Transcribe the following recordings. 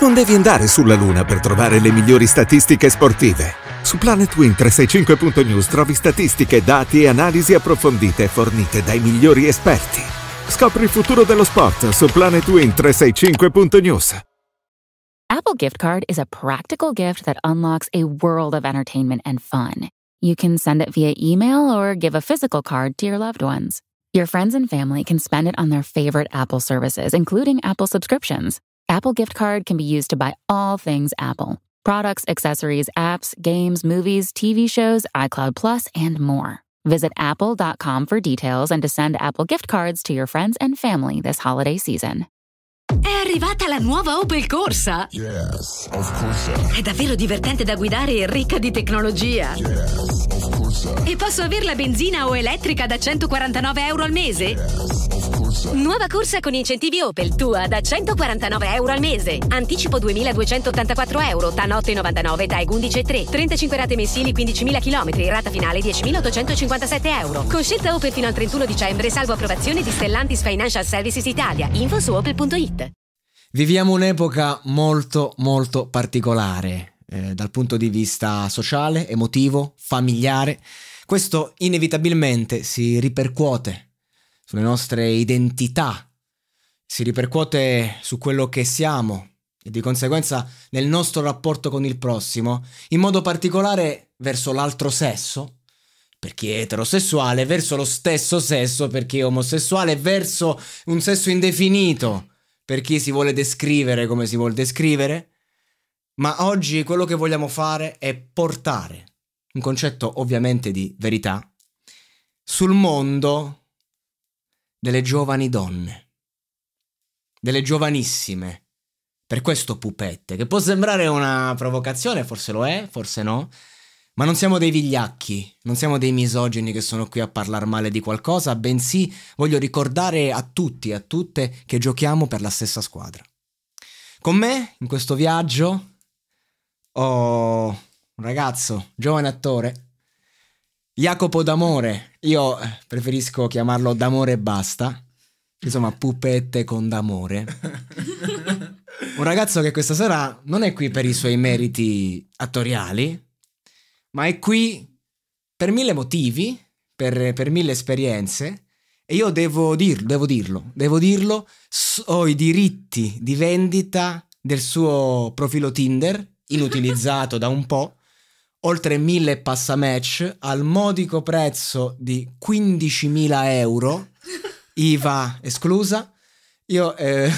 Non devi andare sulla Luna per trovare le migliori statistiche sportive. Su planetwin 365news trovi statistiche, dati e analisi approfondite fornite dai migliori esperti. Scopri il futuro dello sport su planetwin 365news Apple Gift Card is a practical gift that unlocks a world of entertainment and fun. You can send it via email or give a physical card to your loved ones. Your friends and family can spend it on their favorite Apple services, including Apple subscriptions. Apple gift card can be used to buy all things Apple products, accessories, apps, games, movies, TV shows, iCloud Plus, and more. Visit apple.com for details and to send Apple gift cards to your friends and family this holiday season. È arrivata la nuova Opel Corsa! Yes, of course. È davvero divertente da guidare e ricca di tecnologia. Yes, of course. E posso averla benzina o elettrica da 149 euro al mese? Yes, of Corsa. corsa. Nuova corsa con incentivi Opel, tua da 149 euro al mese. Anticipo 2284 euro, TAN 8,99, TAEG 11,3. 35 rate mensili, 15.000 km, rata finale 10.857 euro. Con scelta Opel fino al 31 dicembre, salvo approvazione di Stellantis Financial Services Italia. Info su opel.it. Viviamo un'epoca molto molto particolare eh, dal punto di vista sociale, emotivo, familiare. Questo inevitabilmente si ripercuote sulle nostre identità, si ripercuote su quello che siamo e di conseguenza nel nostro rapporto con il prossimo, in modo particolare verso l'altro sesso, per chi è eterosessuale, verso lo stesso sesso, per chi è omosessuale, verso un sesso indefinito, per chi si vuole descrivere come si vuole descrivere. Ma oggi quello che vogliamo fare è portare un concetto ovviamente di verità sul mondo delle giovani donne, delle giovanissime. Per questo pupette, che può sembrare una provocazione, forse lo è, forse no, ma non siamo dei vigliacchi, non siamo dei misogini che sono qui a parlare male di qualcosa, bensì voglio ricordare a tutti e a tutte che giochiamo per la stessa squadra. Con me, in questo viaggio, ho un ragazzo, giovane attore, Jacopo D'Amore, io preferisco chiamarlo D'Amore e basta. Insomma, pupette con d'amore. Un ragazzo che questa sera non è qui per i suoi meriti attoriali, ma è qui per mille motivi, per, per mille esperienze. E io devo dirlo, devo dirlo, devo dirlo, ho i diritti di vendita del suo profilo Tinder, inutilizzato da un po', oltre 1000 passamatch al modico prezzo di 15.000 euro, IVA esclusa. Io eh,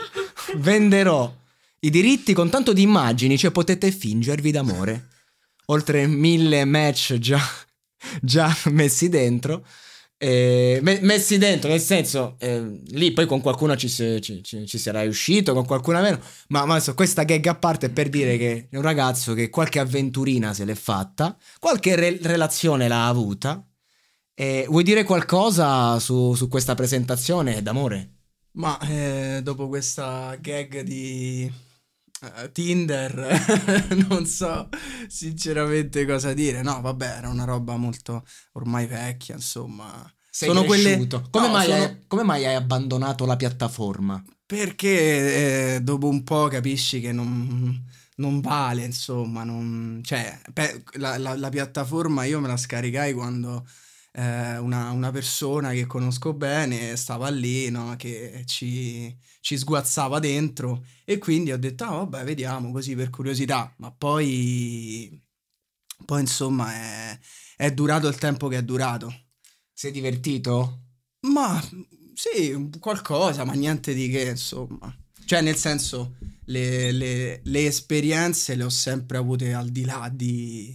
venderò i diritti con tanto di immagini, cioè potete fingervi d'amore. Oltre 1000 match già, già messi dentro eh, messi dentro, nel senso, eh, lì poi con qualcuno ci, si, ci, ci, ci sarai uscito, con qualcuno meno, ma, ma so, questa gag a parte è per dire che è un ragazzo che qualche avventurina se l'è fatta, qualche re- relazione l'ha avuta. Eh, vuoi dire qualcosa su, su questa presentazione d'amore? Ma eh, dopo questa gag di uh, Tinder, non so sinceramente cosa dire. No, vabbè, era una roba molto ormai vecchia, insomma. Sei sono cresciuto. Quelle... Come, no, mai sono... Hai, come mai hai abbandonato la piattaforma? Perché eh, dopo un po' capisci che non non vale, insomma, non... cioè, la, la, la, piattaforma io me la scaricai quando eh, una, una, persona che conosco bene stava lì, no? che ci, ci, sguazzava dentro e quindi ho detto, ah vabbè, vediamo così per curiosità, ma poi, poi insomma è, è durato il tempo che è durato. Sei divertito? Ma sì, qualcosa, ma niente di che, insomma. Cioè, nel senso, le, le, le esperienze le ho sempre avute al di là di,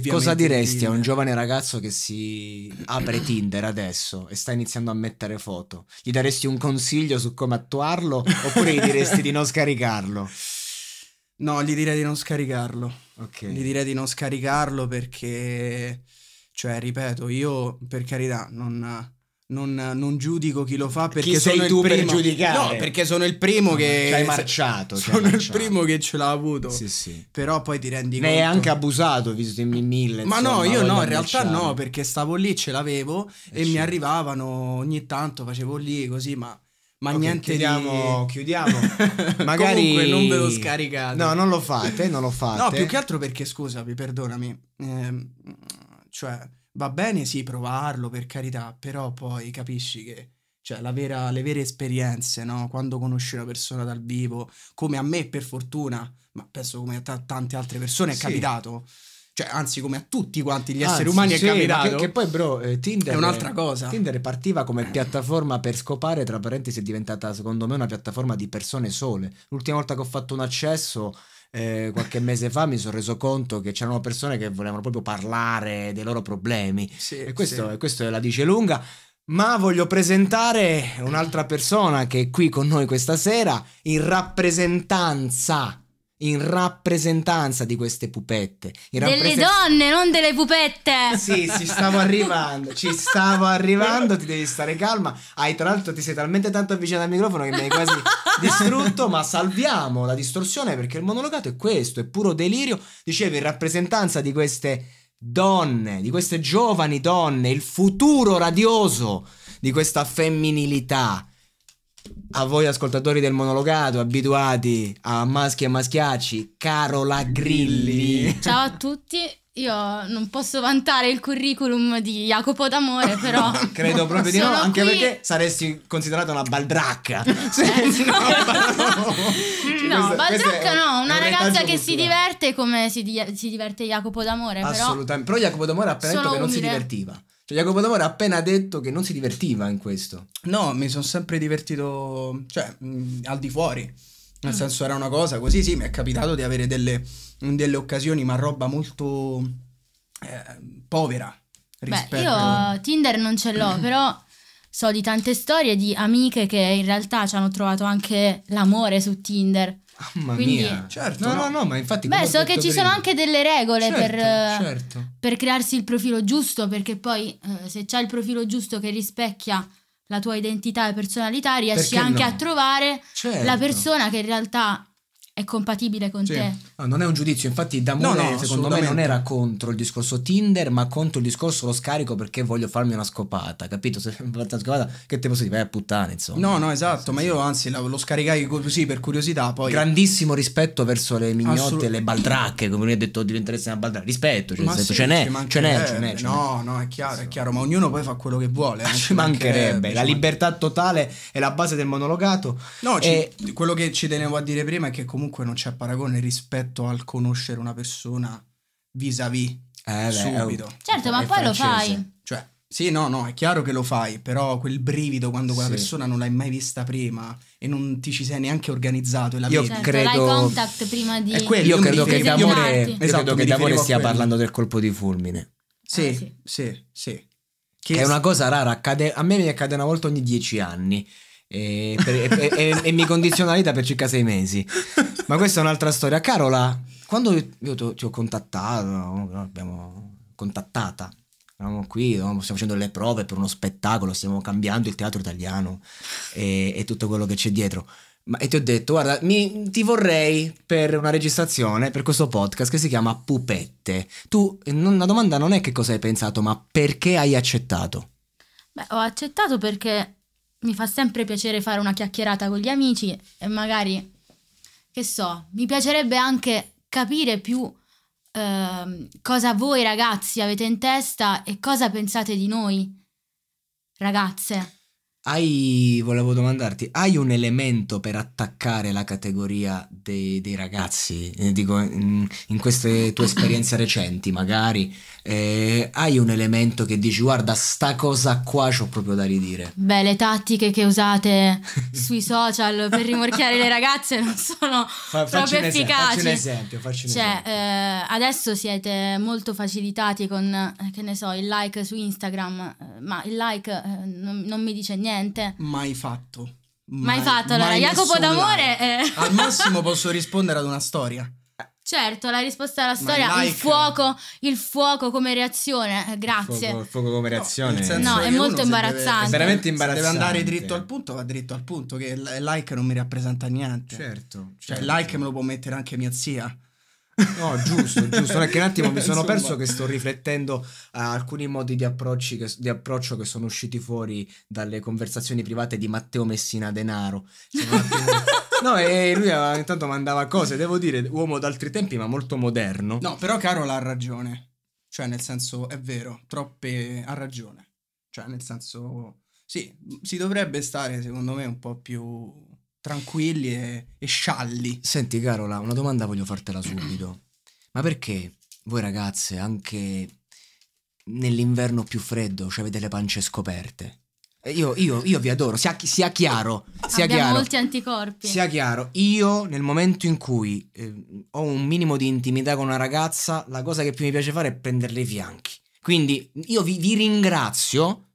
che cosa diresti a un giovane ragazzo che si apre Tinder adesso e sta iniziando a mettere foto? Gli daresti un consiglio su come attuarlo oppure gli diresti di non scaricarlo? No, gli direi di non scaricarlo. Ok. Gli direi di non scaricarlo perché, cioè, ripeto, io per carità non non, non, giudico chi lo fa perché chi sono sei tu primo... per giudicare. No, perché sono il primo che. hai marciato. Sono marciato. il primo che ce l'ha avuto. Sì, sì. Però poi ti rendi ne conto. Ne hai anche abusato, visto i mille. Ma insomma, no, io no, in realtà marciare. no, perché stavo lì, ce l'avevo e, eh, e mi arrivavano ogni tanto, facevo lì così, ma. Ma okay, niente chiudiamo, di... chiudiamo. Magari Comunque non ve lo scaricate. No, non lo fate, non lo fate. No, più che altro perché, scusami, perdonami. Ehm, cioè, va bene sì provarlo per carità, però poi capisci che cioè vera, le vere esperienze, no? quando conosci una persona dal vivo, come a me per fortuna, ma penso come a t- tante altre persone è sì. capitato. Cioè, anzi, come a tutti quanti gli anzi, esseri umani sì, è capitato. Che, che poi, bro, eh, Tinder è un'altra cosa. Tinder partiva come piattaforma per scopare, tra parentesi, è diventata, secondo me, una piattaforma di persone sole. L'ultima volta che ho fatto un accesso eh, qualche mese fa mi sono reso conto che c'erano persone che volevano proprio parlare dei loro problemi. Sì, e questo, sì. questo la dice lunga. Ma voglio presentare un'altra persona che è qui con noi questa sera in rappresentanza in rappresentanza di queste pupette. delle donne, non delle pupette! Sì, ci stavo arrivando, ci stavo arrivando, ti devi stare calma. Hai tra l'altro ti sei talmente tanto avvicinato al microfono che mi hai quasi distrutto, ma salviamo la distorsione perché il monologato è questo, è puro delirio. Dicevi, in rappresentanza di queste donne, di queste giovani donne, il futuro radioso di questa femminilità a voi ascoltatori del monologato, abituati a maschi e maschiacci, Carola Grilli. Ciao a tutti. Io non posso vantare il curriculum di Jacopo D'Amore, però. Credo proprio di no, anche qui... perché saresti considerata una baldracca. Eh, cioè, no, no questa, baldracca questa no, una ragazza che si diverte come si, di si diverte Jacopo D'Amore. Assolutamente, però, però Jacopo D'Amore ha appena detto che non si divertiva. Cioè, Jacopo D'Amore ha appena detto che non si divertiva in questo. No, mi sono sempre divertito, cioè, mh, al di fuori. Nel mm. senso, era una cosa così, sì, mi è capitato di avere delle, delle occasioni, ma roba molto eh, povera. Rispetto... Beh, io Tinder non ce l'ho, però so di tante storie di amiche che in realtà ci hanno trovato anche l'amore su Tinder. Mamma Quindi... mia, certo. No, no, no, ma infatti. Beh, so che ci prima. sono anche delle regole certo, per, eh, certo. per, crearsi il profilo giusto, perché poi eh, se c'è il profilo giusto che rispecchia la tua identità e personalità, riesci perché anche no? a trovare certo. la persona che in realtà è compatibile con sì. te. No, non è un giudizio, infatti Damone no, no, secondo me non era contro il discorso Tinder, ma contro il discorso lo scarico perché voglio farmi una scopata, capito? Se fai una scopata che te posso dire, vai a puttana, insomma. No, no, esatto, sì, ma io anzi lo scaricai così per curiosità, poi... Grandissimo rispetto verso le mignotte, Assolut- le baldracche, come lui ha detto oh, di interesse una baldracca, rispetto, cioè, ma senso, sì, ce n'è, ce n'è, ce n'è. No, no, è chiaro, è chiaro, ma ognuno poi fa quello che vuole. Eh, ci mancherebbe, la libertà totale è la base del monologato. No, ci, e... quello che ci tenevo a dire prima è che comunque comunque non c'è paragone rispetto al conoscere una persona vis-à-vis eh, subito. Beh, certo, ma poi francese. lo fai. Cioè, sì, no, no, è chiaro che lo fai, però quel brivido quando quella sì. persona non l'hai mai vista prima e non ti ci sei neanche organizzato e la io vedi. Certo, credo... contact prima di... quello, io, io credo esatto, che Davore, esatto, io credo che Davore stia parlando del colpo di fulmine. Sì, ah, sì, sì, sì. Che è una cosa rara, accade, a me mi accade una volta ogni dieci anni. E, per, e, e, e, mi condiziona la vita per circa sei mesi. Ma questa è un'altra storia. Carola, quando io ti ho contattato, abbiamo contattata, eravamo qui, stiamo facendo le prove per uno spettacolo, stiamo cambiando il teatro italiano e, e tutto quello che c'è dietro. Ma, e ti ho detto, guarda, mi, ti vorrei per una registrazione, per questo podcast che si chiama Pupette. Tu, non, la domanda non è che cosa hai pensato, ma perché hai accettato? Beh, ho accettato perché mi fa sempre piacere fare una chiacchierata con gli amici e magari che so, mi piacerebbe anche capire più eh, cosa voi ragazzi avete in testa e cosa pensate di noi, ragazze. Hai, volevo domandarti, hai un elemento per attaccare la categoria dei, dei ragazzi? Eh, dico, in, in, queste tue esperienze recenti magari, eh, hai un elemento che dici guarda sta cosa qua c'ho proprio da ridire? Beh, le tattiche che usate sui social per rimorchiare le ragazze non sono Fa, proprio efficaci. Faccio un esempio, faccio un cioè, esempio. Eh, adesso siete molto facilitati con, eh, che ne so, il like su Instagram, eh, ma il like non, non mi dice niente niente. Mai fatto. Mai, mai fatto. Allora, mai Jacopo d'amore. È... Al massimo posso rispondere ad una storia. Certo, la risposta alla storia, like. Eh, il fuoco, il fuoco come reazione, grazie. Il fuoco, fuoco come reazione. No, no è molto imbarazzante. Deve, è veramente imbarazzante. Se deve andare dritto al punto, va dritto al punto, che like non mi rappresenta niente. Certo. Cioè, certo. like me lo può mettere anche mia zia. No, giusto, giusto. che un attimo mi sono perso che sto riflettendo a eh, alcuni modi di, che, di, approccio che sono usciti fuori dalle conversazioni private di Matteo Messina Denaro. No, e lui eh, intanto mandava cose, devo dire, uomo d'altri tempi, ma molto moderno. No, però Carola ha ragione. Cioè, nel senso, è vero, troppe ha ragione. Cioè, nel senso, sì, si dovrebbe stare, secondo me, un po' più tranquilli e, e scialli. Senti Carola, una domanda voglio fartela subito. Ma perché voi ragazze anche nell'inverno più freddo cioè avete le pance scoperte? Eh, io, io, io vi adoro, sia, sia chiaro. Sia Abbiamo chiaro, molti anticorpi. Sia chiaro, io nel momento in cui eh, ho un minimo di intimità con una ragazza, la cosa che più mi piace fare è prenderle i fianchi. Quindi io vi, vi ringrazio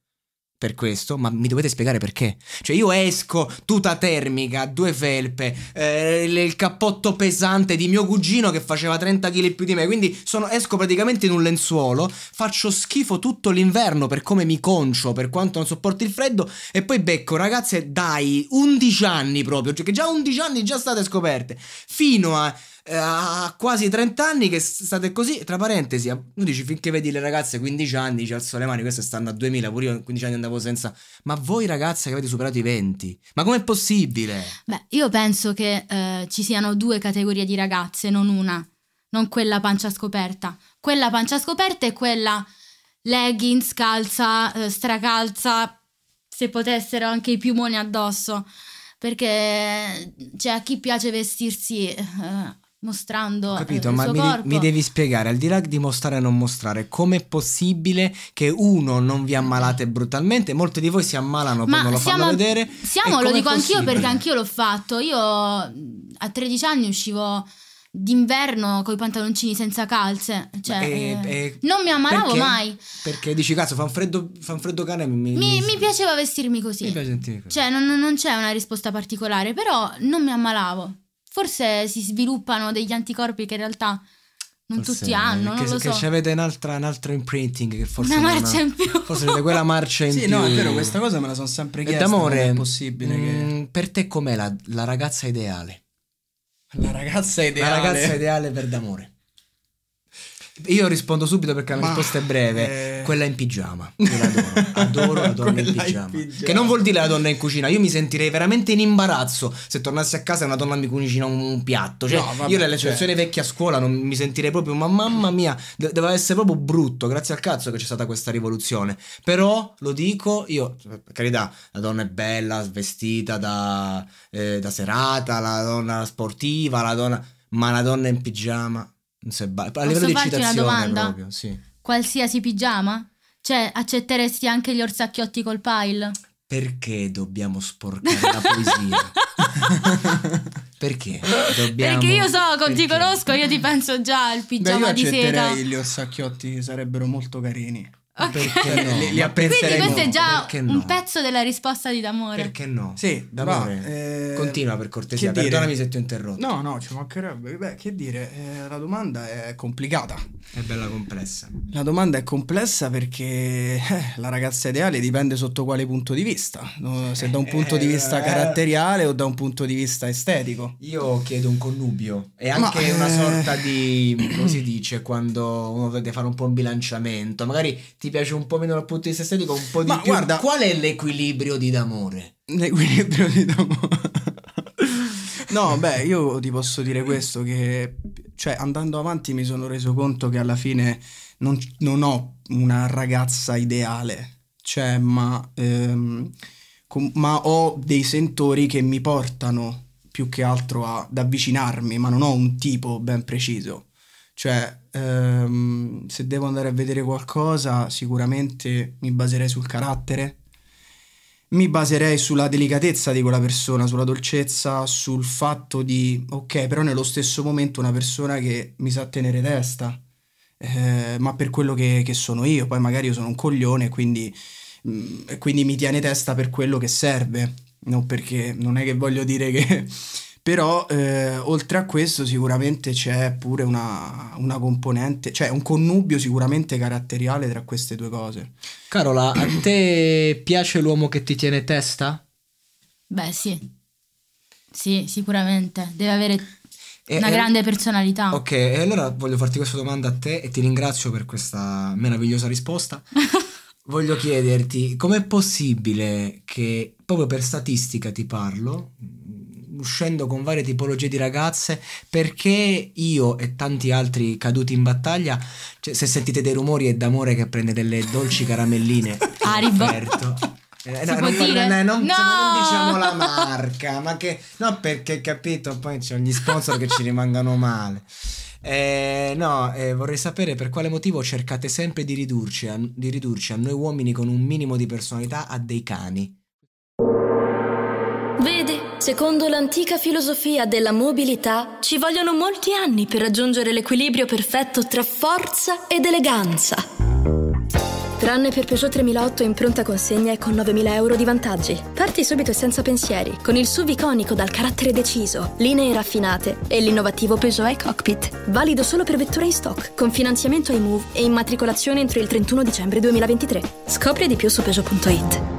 per questo, ma mi dovete spiegare perché. Cioè io esco, tuta termica, due felpe, eh, il cappotto pesante di mio cugino che faceva 30 kg più di me, quindi sono, esco praticamente in un lenzuolo, faccio schifo tutto l'inverno per come mi concio, per quanto non sopporti il freddo, e poi becco ragazze dai 11 anni proprio, cioè che già 11 anni già state scoperte, fino a... Eh, ha quasi 30 anni che state così, tra parentesi, tu dici finché vedi le ragazze 15 anni, ci alzo le mani, queste stanno a 2000, pure io a 15 anni andavo senza, ma voi ragazze che avete superato i 20, ma com'è possibile? Beh, io penso che eh, ci siano due categorie di ragazze, non una, non quella pancia scoperta, quella pancia scoperta e quella leggings, calza, eh, stracalza, se potessero anche i piumoni addosso. Perché c'è cioè, a chi piace vestirsi eh, mostrando Ho eh, capito, ma mi, de- mi, devi spiegare, al di là di mostrare e non mostrare, com'è possibile che uno non vi ammalate brutalmente? Molti di voi si ammalano ma non lo siamo, fanno vedere. Siamo, lo dico anch'io perché anch'io l'ho fatto. Io a 13 anni uscivo d'inverno con i pantaloncini senza calze. Cioè, e, eh, e non mi ammalavo perché? mai. Perché dici, cazzo, fa un freddo, fa un freddo cane. Mi, mi, mi piaceva vestirmi così. Mi piace così. Cioè, non, non c'è una risposta particolare, però non mi ammalavo forse si sviluppano degli anticorpi che in realtà non forse tutti hanno, che, non lo so. Che avete un altro imprinting che forse... Una marcia in più. Forse avete quella marcia in sì, più. Sì, no, è vero, questa cosa me la sono sempre chiesta. E d'amore, è possibile mh, che... Mm, per te com'è la, la ragazza ideale? La ragazza ideale? La ragazza ideale per d'amore. Io rispondo subito perché la Ma risposta è breve. Eh... Quella in pigiama. Io l'adoro. Adoro la donna in pigiama. in pigiama. Che non vuol dire la donna in cucina. Io mi sentirei veramente in imbarazzo se tornassi a casa e una donna mi cucina un, un piatto. Cioè, no, vabbè, io nelle cioè... lezioni scuola non mi sentirei proprio. Ma mamma mia, de- doveva essere proprio brutto. Grazie al cazzo che c'è stata questa rivoluzione. Però lo dico io, per carità, la donna è bella, svestita da, eh, da serata, la donna sportiva, la donna. Ma la donna in pigiama se ba- a Posso livello di eccitazione una domanda? proprio, sì. Qualsiasi pigiama? Cioè, accetteresti anche gli orsacchiotti col pile? Perché dobbiamo sporcare la poesia? Perché? Dobbiamo... Perché io so, Perché? ti conosco, io ti penso già al pigiama Beh, io di seta. gli orsacchiotti, sarebbero molto carini. Okay. Perché no? li, li apprezzerei Quindi questo è già no? un pezzo della risposta di D'Amore. Perché no? Sì, D'Amore. Eh, Continua per cortesia, perdonami se ti ho interrotto. No, no, ci mancherebbe. Beh, che dire, eh, la domanda è complicata. È bella complessa. La domanda è complessa perché eh, la ragazza ideale dipende sotto quale punto di vista. Se da un eh, punto di vista eh, caratteriale o da un punto di vista estetico. Io chiedo un connubio. È anche Ma, una eh, sorta di... come si dice? Quando uno deve fare un po' un bilanciamento. Magari ti ti piace un po' meno dal punto di vista estetico, un po' di Ma più. Guarda, qual è l'equilibrio di d'amore? L'equilibrio di d'amore. no, beh, io ti posso dire questo che cioè andando avanti mi sono reso conto che alla fine non, non ho una ragazza ideale, cioè, ma, ehm, com- ma ho dei sentori che mi portano più che altro a, ad avvicinarmi, ma non ho un tipo ben preciso. Cioè, ehm, se devo andare a vedere qualcosa sicuramente mi baserei sul carattere, mi baserei sulla delicatezza di quella persona, sulla dolcezza, sul fatto di, ok, però nello stesso momento una persona che mi sa tenere testa, eh, ma per quello che, che, sono io, poi magari io sono un coglione quindi, mh, mm, quindi mi tiene testa per quello che serve, non perché non è che voglio dire che... Però eh, oltre a questo sicuramente c'è pure una, una componente, cioè un connubio sicuramente caratteriale tra queste due cose. Carola, a te piace l'uomo che ti tiene testa? Beh sì, sì sicuramente, deve avere una e, grande personalità. Ok, e allora voglio farti questa domanda a te e ti ringrazio per questa meravigliosa risposta. voglio chiederti com'è possibile che, proprio per statistica ti parlo, uscendo con varie tipologie di ragazze, perché io e tanti altri caduti in battaglia, cioè, se sentite dei rumori è d'amore che prende delle dolci caramelline. Aribo. Ah, eh, no, non, non, cioè, non, no! non, diciamo la marca, ma che no, perché capito, poi c'è gli sponsor che ci rimangano male. Eh, no, eh, vorrei sapere per quale motivo cercate sempre di ridurci, a, di ridurci a noi uomini con un minimo di personalità a dei cani. Secondo l'antica filosofia della mobilità, ci vogliono molti anni per raggiungere l'equilibrio perfetto tra forza ed eleganza. Tranne per Peugeot 3008 in pronta consegna e con 9.000 euro di vantaggi. Parti subito e senza pensieri, con il SUV iconico dal carattere deciso, linee raffinate e l'innovativo Peugeot e Cockpit. Valido solo per vetture in stock, con finanziamento iMove e immatricolazione entro il 31 dicembre 2023. Scopri di più su Peugeot.it.